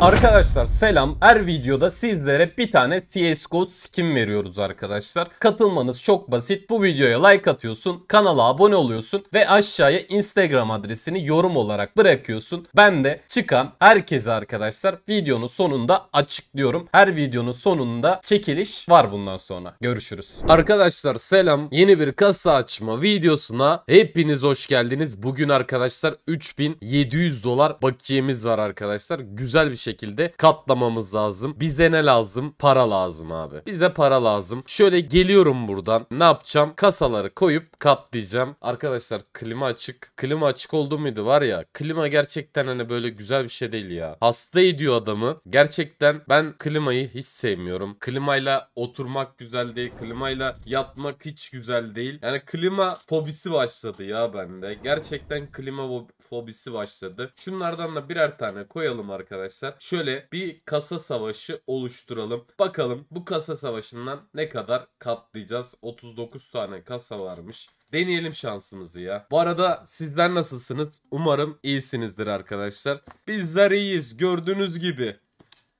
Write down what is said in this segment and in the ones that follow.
Arkadaşlar selam. Her videoda sizlere bir tane CSGO skin veriyoruz arkadaşlar. Katılmanız çok basit. Bu videoya like atıyorsun, kanala abone oluyorsun ve aşağıya Instagram adresini yorum olarak bırakıyorsun. Ben de çıkan herkese arkadaşlar videonun sonunda açıklıyorum. Her videonun sonunda çekiliş var bundan sonra. Görüşürüz. Arkadaşlar selam. Yeni bir kasa açma videosuna hepiniz hoş geldiniz. Bugün arkadaşlar 3700 dolar bakiyemiz var arkadaşlar. Güzel bir şekilde katlamamız lazım. Bize ne lazım? Para lazım abi. Bize para lazım. Şöyle geliyorum buradan. Ne yapacağım? Kasaları koyup katlayacağım. Arkadaşlar klima açık. Klima açık oldu muydu var ya. Klima gerçekten hani böyle güzel bir şey değil ya. Hasta ediyor adamı. Gerçekten ben klimayı hiç sevmiyorum. Klimayla oturmak güzel değil. Klimayla yatmak hiç güzel değil. Yani klima fobisi başladı ya bende. Gerçekten klima fobisi başladı. Şunlardan da birer tane koyalım arkadaşlar arkadaşlar şöyle bir kasa savaşı oluşturalım. Bakalım bu kasa savaşından ne kadar katlayacağız. 39 tane kasa varmış. Deneyelim şansımızı ya. Bu arada sizler nasılsınız? Umarım iyisinizdir arkadaşlar. Bizler iyiyiz gördüğünüz gibi.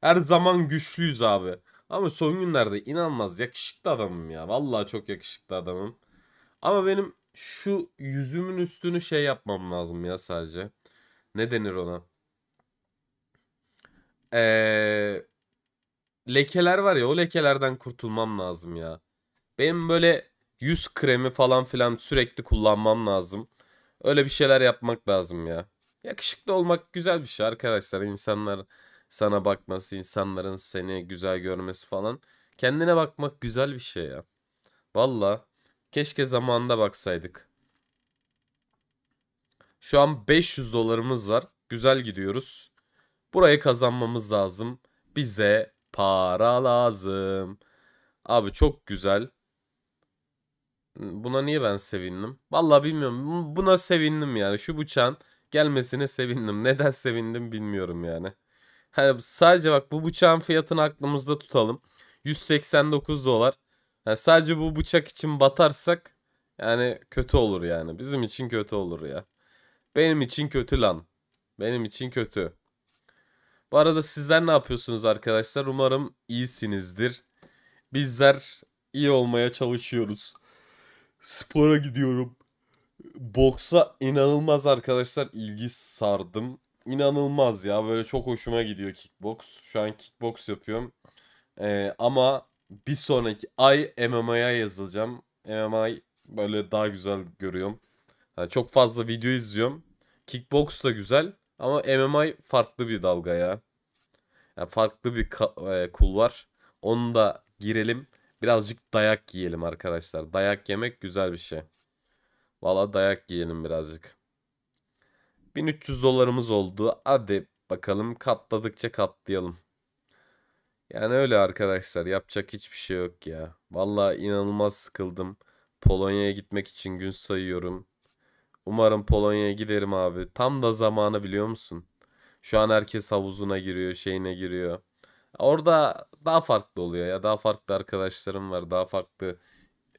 Her zaman güçlüyüz abi. Ama son günlerde inanmaz yakışıklı adamım ya. Vallahi çok yakışıklı adamım. Ama benim şu yüzümün üstünü şey yapmam lazım ya sadece. Ne denir ona? Ee, lekeler var ya o lekelerden kurtulmam lazım ya. Benim böyle yüz kremi falan filan sürekli kullanmam lazım. Öyle bir şeyler yapmak lazım ya. Yakışıklı olmak güzel bir şey arkadaşlar. İnsanlar sana bakması, insanların seni güzel görmesi falan. Kendine bakmak güzel bir şey ya. Valla keşke zamanında baksaydık. Şu an 500 dolarımız var. Güzel gidiyoruz. Burayı kazanmamız lazım. Bize para lazım. Abi çok güzel. Buna niye ben sevindim? Vallahi bilmiyorum. Buna sevindim yani. Şu bıçağın gelmesine sevindim. Neden sevindim bilmiyorum yani. Hani sadece bak bu bıçağın fiyatını aklımızda tutalım. 189 dolar. Yani sadece bu bıçak için batarsak yani kötü olur yani. Bizim için kötü olur ya. Benim için kötü lan. Benim için kötü. Bu arada sizler ne yapıyorsunuz arkadaşlar? Umarım iyisinizdir. Bizler iyi olmaya çalışıyoruz. Spora gidiyorum. Boksa inanılmaz arkadaşlar ilgi sardım. İnanılmaz ya böyle çok hoşuma gidiyor kickbox. Şu an kickbox yapıyorum. Ee, ama bir sonraki ay MMA'ya yazılacağım. MMA böyle daha güzel görüyorum. Yani çok fazla video izliyorum. Kickbox da güzel. Ama MMA farklı bir dalga ya. Yani farklı bir e, kul var. Onu da girelim. Birazcık dayak yiyelim arkadaşlar. Dayak yemek güzel bir şey. Valla dayak yiyelim birazcık. 1300 dolarımız oldu. Hadi bakalım katladıkça katlayalım. Yani öyle arkadaşlar yapacak hiçbir şey yok ya. Valla inanılmaz sıkıldım. Polonya'ya gitmek için gün sayıyorum. Umarım Polonya'ya giderim abi. Tam da zamanı biliyor musun? Şu an herkes havuzuna giriyor, şeyine giriyor. Orada daha farklı oluyor ya. Daha farklı arkadaşlarım var. Daha farklı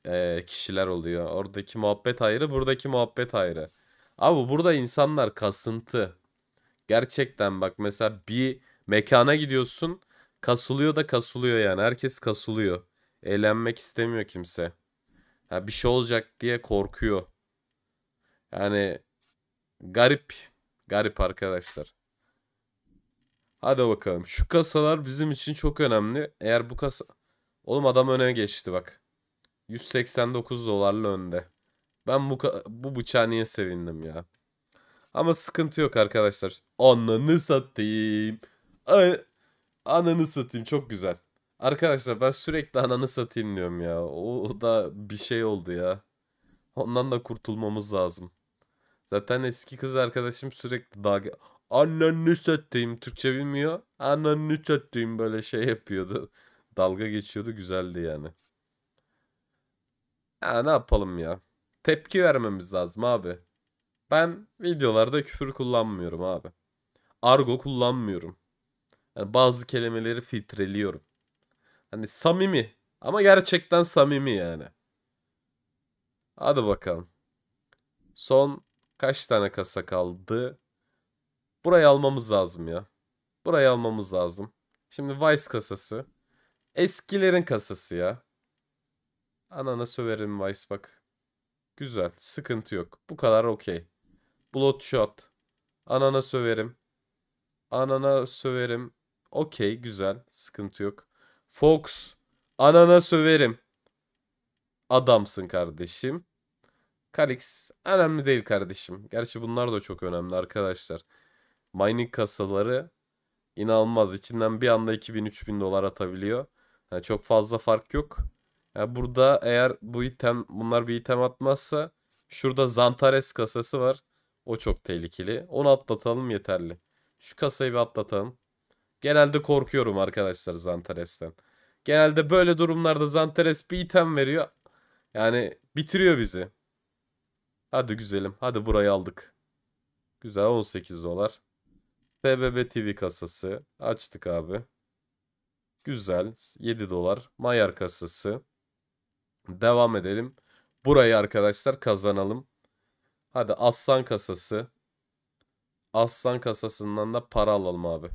e, kişiler oluyor. Oradaki muhabbet ayrı, buradaki muhabbet ayrı. Abi burada insanlar kasıntı. Gerçekten bak mesela bir mekana gidiyorsun. Kasılıyor da kasılıyor yani. Herkes kasılıyor. Eğlenmek istemiyor kimse. Ya bir şey olacak diye korkuyor. Yani garip. Garip arkadaşlar. Hadi bakalım. Şu kasalar bizim için çok önemli. Eğer bu kasa... Oğlum adam öne geçti bak. 189 dolarla önde. Ben bu, bu bıçağa niye sevindim ya. Ama sıkıntı yok arkadaşlar. Ananı satayım. Ay, ananı satayım çok güzel. Arkadaşlar ben sürekli ananı satayım diyorum ya. o da bir şey oldu ya. Ondan da kurtulmamız lazım. Zaten eski kız arkadaşım sürekli dalga... Annenü sattayım. Türkçe bilmiyor. Annenü sattayım böyle şey yapıyordu. Dalga geçiyordu. Güzeldi yani. ya ne yapalım ya. Tepki vermemiz lazım abi. Ben videolarda küfür kullanmıyorum abi. Argo kullanmıyorum. Yani bazı kelimeleri filtreliyorum. Hani samimi ama gerçekten samimi yani. Hadi bakalım. Son Kaç tane kasa kaldı? Burayı almamız lazım ya. Burayı almamız lazım. Şimdi Vice kasası. Eskilerin kasası ya. Anana söverim Vice bak. Güzel. Sıkıntı yok. Bu kadar okey. Bloodshot. Anana söverim. Anana söverim. Okey güzel. Sıkıntı yok. Fox. Anana söverim. Adamsın kardeşim. Kalix önemli değil kardeşim. Gerçi bunlar da çok önemli arkadaşlar. Mining kasaları inanılmaz. İçinden bir anda 2000-3000 dolar atabiliyor. Yani çok fazla fark yok. Yani burada eğer bu item bunlar bir item atmazsa şurada Zantares kasası var. O çok tehlikeli. Onu atlatalım yeterli. Şu kasayı bir atlatalım. Genelde korkuyorum arkadaşlar Zantares'ten. Genelde böyle durumlarda Zantares bir item veriyor. Yani bitiriyor bizi. Hadi güzelim. Hadi burayı aldık. Güzel 18 dolar. PBB TV kasası. Açtık abi. Güzel. 7 dolar. Mayar kasası. Devam edelim. Burayı arkadaşlar kazanalım. Hadi aslan kasası. Aslan kasasından da para alalım abi.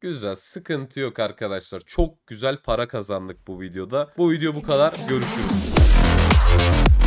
Güzel. Sıkıntı yok arkadaşlar. Çok güzel para kazandık bu videoda. Bu video bu kadar. Görüşürüz. Thank